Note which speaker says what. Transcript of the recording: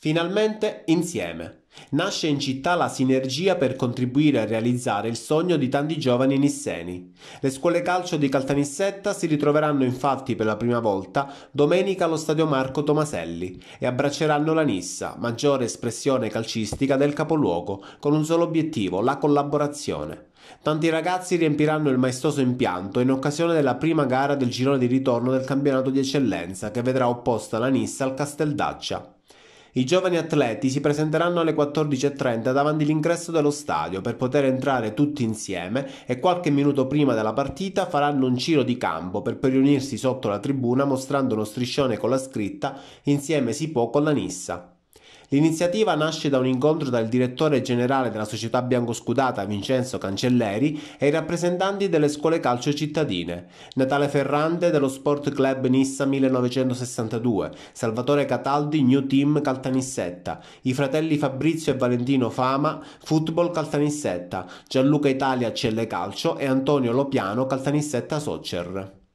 Speaker 1: Finalmente, insieme, nasce in città la sinergia per contribuire a realizzare il sogno di tanti giovani nisseni. Le scuole calcio di Caltanissetta si ritroveranno infatti per la prima volta domenica allo stadio Marco Tomaselli e abbracceranno la Nissa, maggiore espressione calcistica del capoluogo, con un solo obiettivo, la collaborazione. Tanti ragazzi riempiranno il maestoso impianto in occasione della prima gara del girone di ritorno del campionato di eccellenza che vedrà opposta la Nissa al Casteldaccia. I giovani atleti si presenteranno alle 14.30 davanti all'ingresso dello stadio per poter entrare tutti insieme e qualche minuto prima della partita faranno un giro di campo per riunirsi sotto la tribuna mostrando uno striscione con la scritta Insieme si può con la Nissa. L'iniziativa nasce da un incontro tra il direttore generale della società Bianco biancoscudata Vincenzo Cancelleri e i rappresentanti delle scuole calcio cittadine. Natale Ferrante dello Sport Club Nissa 1962, Salvatore Cataldi New Team Caltanissetta, i fratelli Fabrizio e Valentino Fama Football Caltanissetta, Gianluca Italia Celle Calcio e Antonio Lopiano Caltanissetta Soccer.